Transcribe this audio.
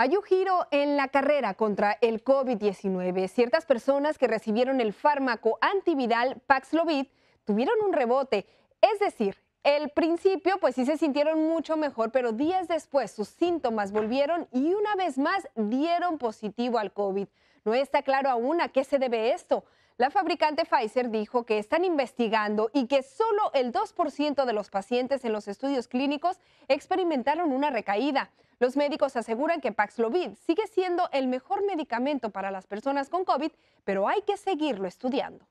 Hay un giro en la carrera contra el COVID-19. Ciertas personas que recibieron el fármaco antiviral Paxlovid tuvieron un rebote, es decir, el principio, pues sí se sintieron mucho mejor, pero días después sus síntomas volvieron y una vez más dieron positivo al COVID. No está claro aún a qué se debe esto. La fabricante Pfizer dijo que están investigando y que solo el 2% de los pacientes en los estudios clínicos experimentaron una recaída. Los médicos aseguran que Paxlovid sigue siendo el mejor medicamento para las personas con COVID, pero hay que seguirlo estudiando.